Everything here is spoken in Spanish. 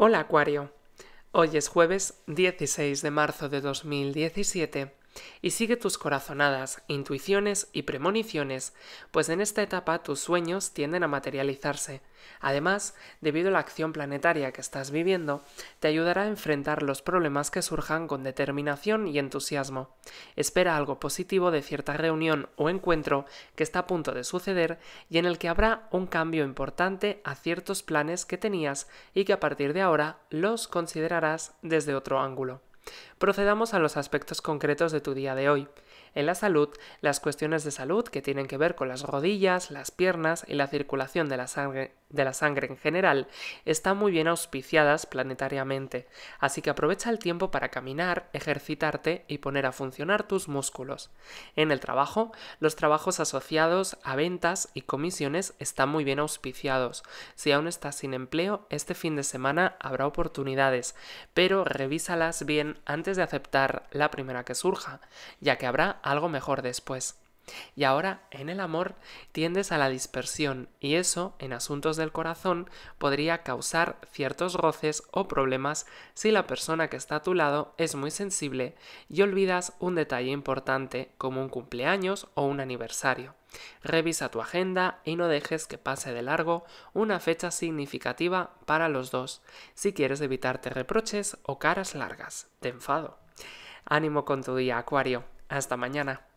Hola Acuario, hoy es jueves 16 de marzo de 2017 y sigue tus corazonadas, intuiciones y premoniciones, pues en esta etapa tus sueños tienden a materializarse. Además, debido a la acción planetaria que estás viviendo, te ayudará a enfrentar los problemas que surjan con determinación y entusiasmo. Espera algo positivo de cierta reunión o encuentro que está a punto de suceder y en el que habrá un cambio importante a ciertos planes que tenías y que a partir de ahora los considerarás desde otro ángulo. Procedamos a los aspectos concretos de tu día de hoy. En la salud, las cuestiones de salud que tienen que ver con las rodillas, las piernas y la circulación de la sangre, en general están muy bien auspiciadas planetariamente, así que aprovecha el tiempo para caminar, ejercitarte y poner a funcionar tus músculos. En el trabajo, los trabajos asociados a ventas y comisiones están muy bien auspiciados. Si aún estás sin empleo, este fin de semana habrá oportunidades, pero revísalas bien antes de aceptar la primera que surja, ya que habrá algo mejor después. Y ahora, en el amor, tiendes a la dispersión y eso, en asuntos del corazón, podría causar ciertos roces o problemas si la persona que está a tu lado es muy sensible y olvidas un detalle importante como un cumpleaños o un aniversario. Revisa tu agenda y no dejes que pase de largo una fecha significativa para los dos, si quieres evitarte reproches o caras largas. Te enfado. Ánimo con tu día, Acuario. Hasta mañana.